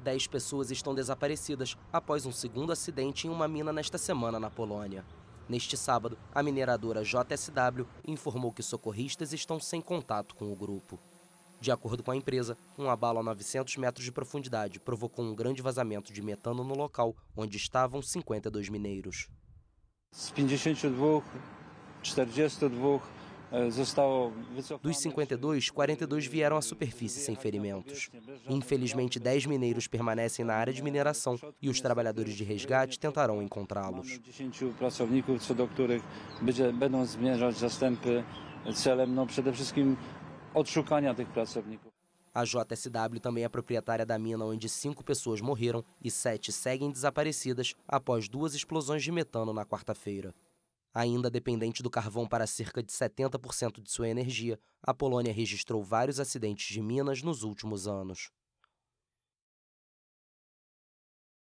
Dez pessoas estão desaparecidas após um segundo acidente em uma mina nesta semana na Polônia. Neste sábado, a mineradora JSW informou que socorristas estão sem contato com o grupo. De acordo com a empresa, um abalo a 900 metros de profundidade provocou um grande vazamento de metano no local onde estavam 52 mineiros. 52, 42 dos 52, 42 vieram à superfície sem ferimentos. Infelizmente, 10 mineiros permanecem na área de mineração e os trabalhadores de resgate tentarão encontrá-los. A JSW também é proprietária da mina onde cinco pessoas morreram e sete seguem desaparecidas após duas explosões de metano na quarta-feira. Ainda dependente do carvão para cerca de 70% de sua energia, a Polônia registrou vários acidentes de minas nos últimos anos.